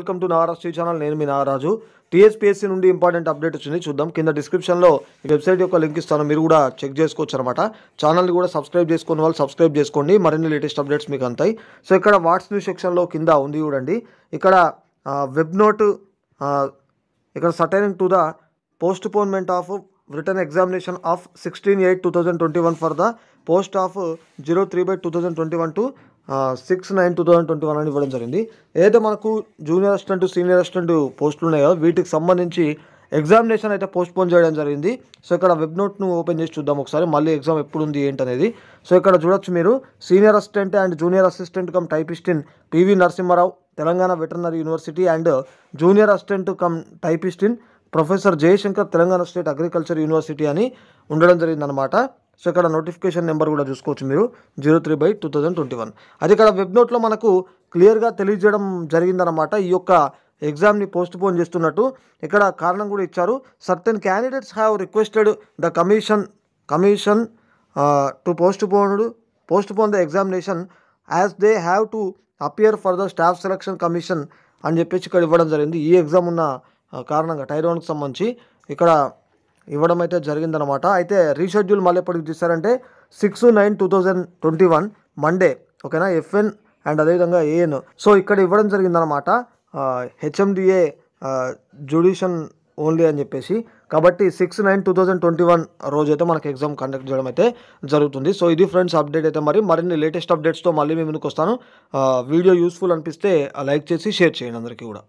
welcome to Naraj T channel నేను మీ నారాజు టీఎస్పీఎస్సీ నుండి ఇంపార్టెంట్ అప్డేట్ వచ్చింది చూద్దాం కింద డిస్క్రిప్షన్లో ఈ వెబ్సైట్ యొక్క లింక్ ఇస్తాను మీరు కూడా చెక్ చేసుకోవచ్చు అనమాట ఛానల్ని కూడా సబ్స్క్రైబ్ చేసుకున్న వాళ్ళు సబ్స్క్రైబ్ చేసుకోండి మరిన్ని లేటెస్ట్ అప్డేట్స్ మీకు అంతాయి సో ఇక్కడ వాట్స్ న్యూస్ సెక్షన్లో కింద ఉంది చూడండి ఇక్కడ వెబ్ నోట్ ఇక్కడ pertaining to the postponement of written examination of sixteen eight two thousand twenty one for the post of zero three by two thousand twenty one to six nine two thousand twenty one అని ఇవ్వడం జరిగింది ఏదైతే మనకు junior assistant senior assistant పోస్టులు ఉన్నాయో వీటికి సంబంధించి examination అయితే పోస్ట్పోన్ చేయడం జరిగింది సో ఇక్కడ వెబ్ నోట్ను ఓపెన్ చేసి చూద్దాం ఒకసారి మళ్ళీ ఎగ్జామ్ ఎప్పుడు ఉంది ఏంటనేది సో ఇక్కడ చూడొచ్చు మీరు senior assistant and junior assistant cum typist in PV Narasimha Rao Telangana veterinary university and junior assistant cum typist in professor Jayashankar Telangana state agriculture university అని ఉండడం జరిగిందనమాట సో ఇక్కడ నోటిఫికేషన్ నెంబర్ కూడా చూసుకోవచ్చు మీరు zero three by two thousand twenty one అది ఇక్కడ web నోట్లో మనకు క్లియర్గా తెలియజేయడం జరిగిందనమాట ఈ యొక్క ఎగ్జామ్ని పోస్ట్పోన్ చేస్తున్నట్టు ఇక్కడ కారణం కూడా ఇచ్చారు certain candidates have requested the commission commission to postponed postpone the examination as they have to appear for the staff selection commission అని చెప్పేసి ఇక్కడ ఇవ్వడం జరిగింది ఈ ఎగ్జామ్ ఉన్న కారణంగా టైర్ వన్కి సంబంధించి ఇక్కడ ఇవ్వడం అయితే జరిగిందనమాట అయితే రీషెడ్యూల్ మళ్ళీ ఎప్పటికి చూస్తారంటే six nine two thousand twenty one Monday ఓకేనా ఎఫ్ఎన్ అండ్ అదేవిధంగా ఏఎన్ సో ఇక్కడ ఇవ్వడం జరిగిందనమాట హెచ్ఎండిఏ జ్యుడిషన్ ఓన్లీ అని చెప్పేసి కాబట్టి six nine two thousand twenty one రోజైతే మనకి ఎగ్జామ్ కండక్ట్ చేయడం అయితే జరుగుతుంది సో ఇది ఫ్రెండ్స్ అప్డేట్ అయితే మరి మరిన్ని లేటెస్ట్ అప్డేట్స్తో మళ్ళీ మేము ముందుకు వస్తాను వీడియో యూస్ఫుల్ అనిపిస్తే లైక్ చేసి షేర్ చేయండి అందరికీ కూడా